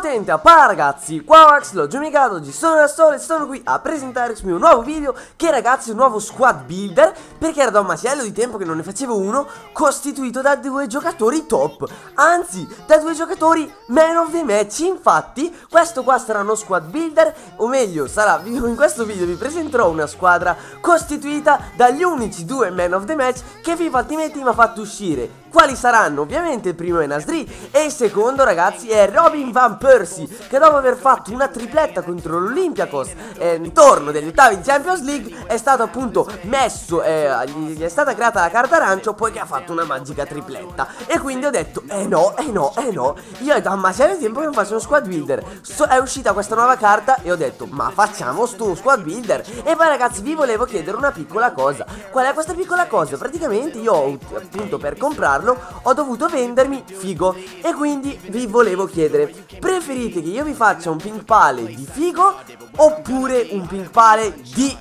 potente a pa ragazzi qua Max l'ho giocato oggi sono Astor e sono qui a presentarvi un nuovo video che ragazzi è un nuovo squad builder perché era da un macello di tempo che non ne facevo uno costituito da due giocatori top anzi da due giocatori man of the match infatti questo qua sarà uno squad builder o meglio sarà in questo video vi presenterò una squadra costituita dagli unici due man of the match che FIFA Ultimate mi ha fatto uscire quali saranno? Ovviamente il primo è Nasri e il secondo ragazzi è Robin Van Persie che dopo aver fatto una tripletta contro l'Olympiacos eh, intorno torno degli ottavi di Champions League è stato appunto messo, eh, gli è stata creata la carta arancio poiché ha fatto una magica tripletta e quindi ho detto eh no, eh no, eh no, io ho detto ah, ma c'è tempo che non faccio uno squad builder, so, è uscita questa nuova carta e ho detto ma facciamo sto squad builder e poi ragazzi vi volevo chiedere una piccola cosa, qual è questa piccola cosa? Praticamente io ho appunto per comprare farlo, ho dovuto vendermi figo. E quindi vi volevo chiedere, preferite che io vi faccia un ping pale di figo oppure un ping pale di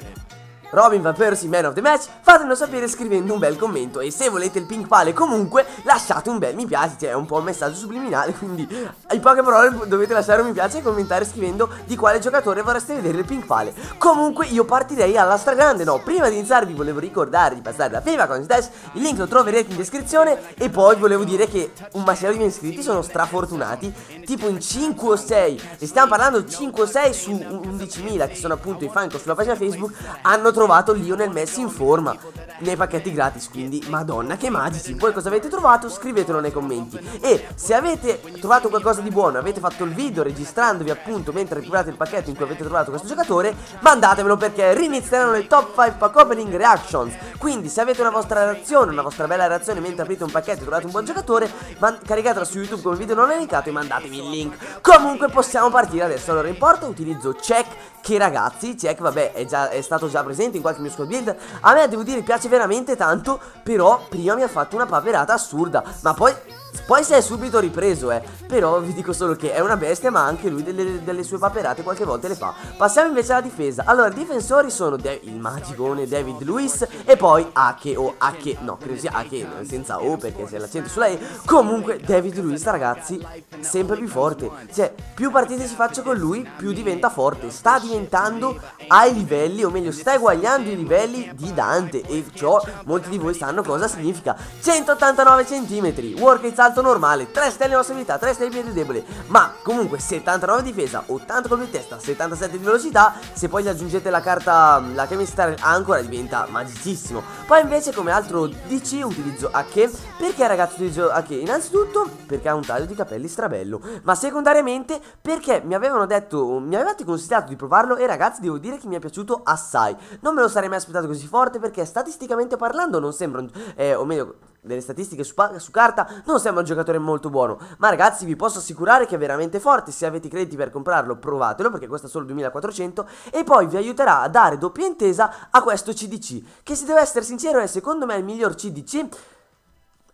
Robin Van Persie Man of the Match Fatelo sapere scrivendo un bel commento e se volete il ping pale comunque lasciate un bel mi piace cioè è un po' un messaggio subliminale quindi in poche parole dovete lasciare un mi piace e commentare scrivendo di quale giocatore vorreste vedere il ping pale comunque io partirei alla stragrande no prima di iniziare vi volevo ricordare di passare da FIFA con Dash il link lo troverete in descrizione e poi volevo dire che un massimo di miei iscritti sono strafortunati tipo in 5 o 6 e stiamo parlando 5 o 6 su 11.000 che sono appunto i fan sulla pagina Facebook hanno trovato Lionel Messi in forma nei pacchetti gratis, quindi madonna che magici. Voi cosa avete trovato? Scrivetelo nei commenti. E se avete trovato qualcosa di buono, avete fatto il video registrandovi appunto mentre recuperate il pacchetto in cui avete trovato questo giocatore, mandatemelo perché rinizieranno le top 5 pack opening reactions. Quindi se avete una vostra reazione, una vostra bella reazione mentre aprite un pacchetto e trovate un buon giocatore, caricatela su YouTube come video non elencato e mandatemi il link. Comunque possiamo partire adesso. Allora in porta utilizzo check che ragazzi, check vabbè è, già, è stato già presente in qualche mio squad build. A me devo dire piace veramente tanto, però prima mi ha fatto una paperata assurda, ma poi poi si è subito ripreso, eh. Però vi dico solo che è una bestia, ma anche lui delle, delle sue paperate qualche volta le fa. Passiamo invece alla difesa. Allora, i difensori sono De il magicone David Lewis e poi Ake o Ake. No, credo sia Ake, senza O perché c'è l'accento sulla E. Comunque, David Lewis, ragazzi, sempre più forte. Cioè, più partite si faccia con lui, più diventa forte. Sta diventando ai livelli, o meglio, sta eguagliando i livelli di Dante. E ciò, molti di voi sanno cosa significa. 189 cm. Work it's alto normale, 3 stelle di mobilità, 3 stelle di piedi debole, ma comunque 79 difesa, 80 colpi di testa, 77 di velocità, se poi gli aggiungete la carta, mm, la chemistry ancora diventa magicissimo. Poi invece come altro DC utilizzo Ake, perché ragazzi utilizzo Ake? Innanzitutto perché ha un taglio di capelli strabello, ma secondariamente perché mi avevano detto, mi avevate consigliato di provarlo e ragazzi devo dire che mi è piaciuto assai. Non me lo sarei mai aspettato così forte perché statisticamente parlando non sembra, eh, o meglio delle statistiche su, su carta, non sembra siamo un giocatore molto buono. Ma ragazzi, vi posso assicurare che è veramente forte. Se avete i crediti per comprarlo, provatelo perché costa solo 2400. E poi vi aiuterà a dare doppia intesa a questo CDC. Che se devo essere sincero, è secondo me il miglior CDC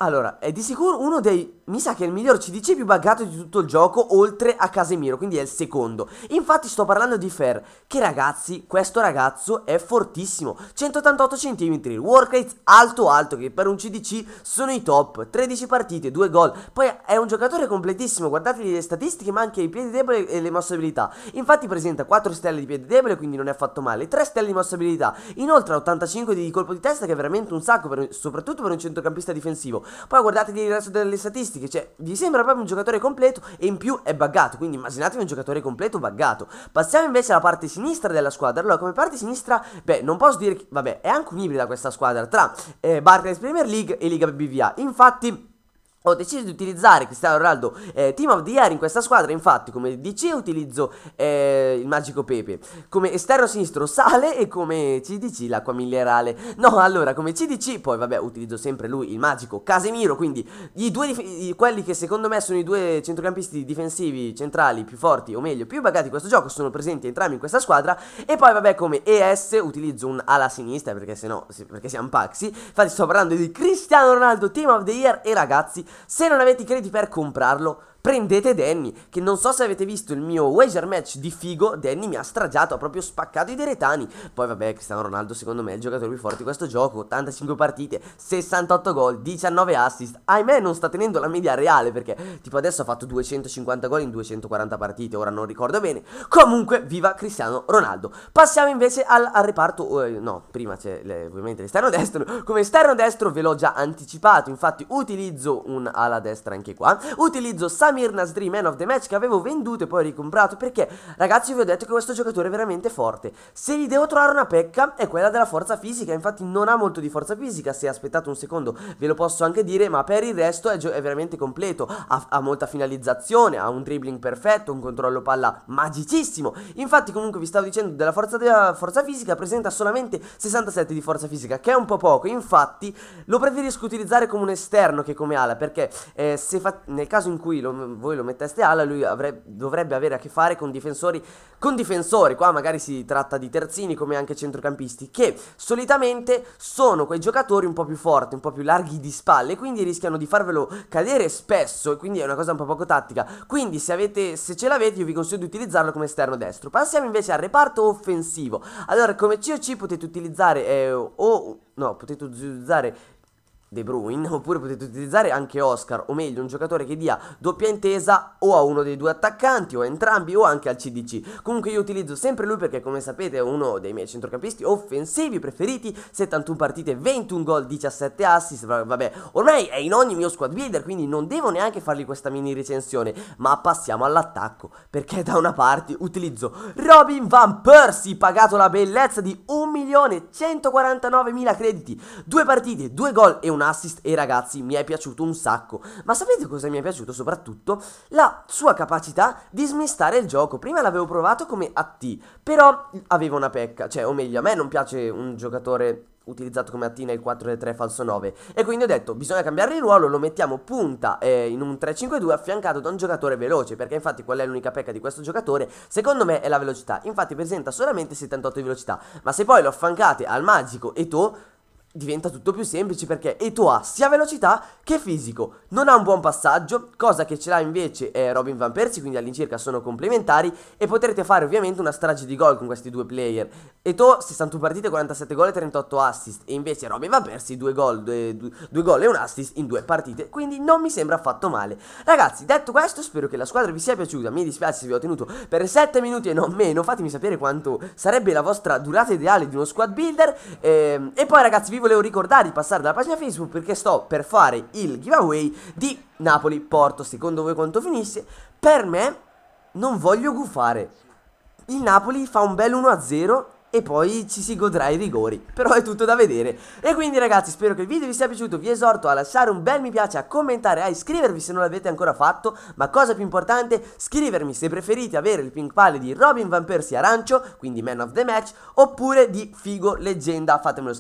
allora, è eh, di sicuro uno dei, mi sa che è il miglior CDC più buggato di tutto il gioco, oltre a Casemiro, quindi è il secondo. Infatti sto parlando di Fer, che ragazzi, questo ragazzo è fortissimo. 188 cm, work rate alto alto, che per un CDC sono i top. 13 partite, 2 gol, poi è un giocatore completissimo, guardate le statistiche, ma anche i piedi deboli e le mossabilità. Infatti presenta 4 stelle di piede debole, quindi non è affatto male, 3 stelle di mossabilità. Inoltre 85 di colpo di testa, che è veramente un sacco, per, soprattutto per un centrocampista difensivo. Poi guardatevi il resto delle statistiche, cioè vi sembra proprio un giocatore completo e in più è buggato, quindi immaginatevi un giocatore completo buggato. Passiamo invece alla parte sinistra della squadra, allora come parte sinistra, beh non posso dire che, vabbè è anche un ibrida questa squadra tra eh, Barclays Premier League e Liga BBVA, infatti ho deciso di utilizzare Cristiano Ronaldo eh, Team of the Year in questa squadra Infatti come DC utilizzo eh, il Magico Pepe Come esterno sinistro Sale e come CDC l'acqua minerale No allora come CDC poi vabbè utilizzo sempre lui il Magico Casemiro Quindi i due i, quelli che secondo me sono i due centrocampisti difensivi centrali più forti o meglio più pagati in questo gioco Sono presenti entrambi in questa squadra E poi vabbè come ES utilizzo un ala sinistra perché se no perché siamo paxi Infatti sto parlando di Cristiano Ronaldo Team of the Year e ragazzi se non avete i crediti per comprarlo, prendete Danny, che non so se avete visto il mio wager match di Figo, Danny mi ha stragiato, ha proprio spaccato i deretani. Poi vabbè, Cristiano Ronaldo secondo me è il giocatore più forte di questo gioco, 85 partite, 68 gol, 19 assist. Ahimè non sta tenendo la media reale perché tipo adesso ha fatto 250 gol in 240 partite, ora non ricordo bene. Comunque, viva Cristiano Ronaldo. Passiamo invece al, al reparto, eh, no, prima c'è ovviamente l'esterno destro, come esterno destro ve l'ho già anticipato, infatti utilizzo un ala destra anche qua, utilizzo Sam Mirna's Dream Man of the Match che avevo venduto e poi ricomprato perché ragazzi vi ho detto che questo giocatore è veramente forte. Se gli devo trovare una pecca è quella della forza fisica, infatti non ha molto di forza fisica, se aspettate un secondo ve lo posso anche dire, ma per il resto è, è veramente completo, ha, ha, molta finalizzazione, ha un dribbling perfetto, un controllo palla magicissimo. Infatti comunque vi stavo dicendo della forza, della forza fisica presenta solamente 67 di forza fisica che è un po' poco, infatti lo preferisco utilizzare come un esterno che come ala perché eh, se nel caso in cui lo voi lo metteste ala, lui avrebbe, dovrebbe avere a che fare con difensori, con difensori, qua magari si tratta di terzini come anche centrocampisti, che solitamente sono quei giocatori un po' più forti, un po' più larghi di spalle, quindi rischiano di farvelo cadere spesso, e quindi è una cosa un po' poco tattica, quindi se, avete, se ce l'avete io vi consiglio di utilizzarlo come esterno destro. Passiamo invece al reparto offensivo, allora come COC potete utilizzare eh, o... No, potete utilizzare De Bruyne oppure potete utilizzare anche Oscar o meglio un giocatore che dia doppia intesa o a uno dei due attaccanti o a entrambi o anche al CDC comunque io utilizzo sempre lui perché come sapete è uno dei miei centrocampisti offensivi preferiti 71 partite 21 gol 17 assist vabbè ormai è in ogni mio squad builder quindi non devo neanche fargli questa mini recensione ma passiamo all'attacco perché da una parte utilizzo Robin Van Persie pagato la bellezza di 1 1.149.000 crediti, due partite, due gol e un assist e ragazzi mi è piaciuto un sacco. Ma sapete cosa mi è piaciuto soprattutto? La sua capacità di smistare il gioco. Prima l'avevo provato come AT, però aveva una pecca, cioè o meglio a me non piace un giocatore utilizzato come attina il 4 e 3 falso 9 e quindi ho detto bisogna cambiare il ruolo lo mettiamo punta eh, in un 3-5-2 affiancato da un giocatore veloce perché infatti qual è l'unica pecca di questo giocatore secondo me è la velocità infatti presenta solamente 78 di velocità ma se poi lo affiancate al magico e to diventa tutto più semplice perché Eto'o ha sia velocità che fisico, non ha un buon passaggio, cosa che ce l'ha invece è eh, Robin Van Persie, quindi all'incirca sono complementari e potrete fare ovviamente una strage di gol con questi due player. Eto 61 partite, 47 gol e 38 assist e invece Robin Van Persie 2 gol, 2, 2, 2 gol e un assist in due partite, quindi non mi sembra affatto male. Ragazzi, detto questo, spero che la squadra vi sia piaciuta, mi dispiace se vi ho tenuto per 7 minuti e non meno, fatemi sapere quanto sarebbe la vostra durata ideale di uno squad builder ehm, e poi ragazzi vi volevo ricordare di passare dalla pagina Facebook perché sto per fare il giveaway di Napoli-Porto. Secondo voi quanto finisce? Per me non voglio gufare. Il Napoli fa un bel 1-0 e poi ci si godrà i rigori. Però è tutto da vedere. E quindi ragazzi spero che il video vi sia piaciuto, vi esorto a lasciare un bel mi piace, a commentare, a iscrivervi se non l'avete ancora fatto, ma cosa più importante, scrivermi se preferite avere il pink pal di Robin Van Persie arancio, quindi man of the match, oppure di Figo leggenda, fatemelo,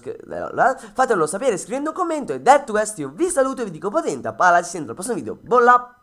fatemelo sapere scrivendo un commento e detto questo io vi saluto e vi dico potente, A palla ci sento al prossimo video, bolla!